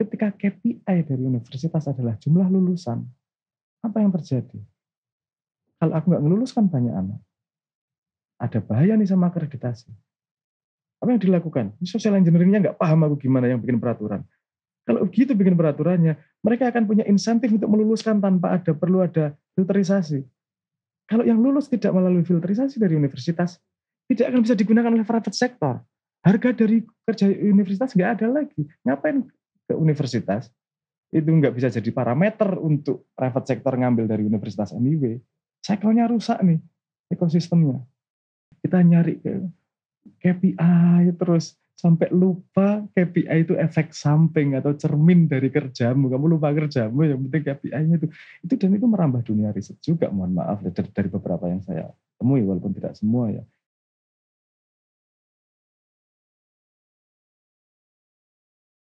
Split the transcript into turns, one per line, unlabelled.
Ketika KPI dari universitas adalah jumlah lulusan, apa yang terjadi? Kalau aku nggak ngeluluskan banyak anak, ada bahaya nih sama akreditasi. Apa yang dilakukan? Social engineering-nya nggak paham aku gimana yang bikin peraturan. Kalau begitu bikin peraturannya, mereka akan punya insentif untuk meluluskan tanpa ada perlu ada filterisasi. Kalau yang lulus tidak melalui filterisasi dari universitas, tidak akan bisa digunakan oleh private sektor harga dari kerja universitas nggak ada lagi. Ngapain ke universitas itu nggak bisa jadi parameter untuk private sector ngambil dari universitas anyway. cycle-nya rusak nih ekosistemnya. Kita nyari ke KPI terus sampai lupa KPI itu efek samping atau cermin dari kerjamu. Kamu lupa kerjamu, yang penting KPI-nya itu. Itu dan itu merambah dunia riset juga, mohon maaf ya, dari beberapa yang saya temui, walaupun tidak semua ya.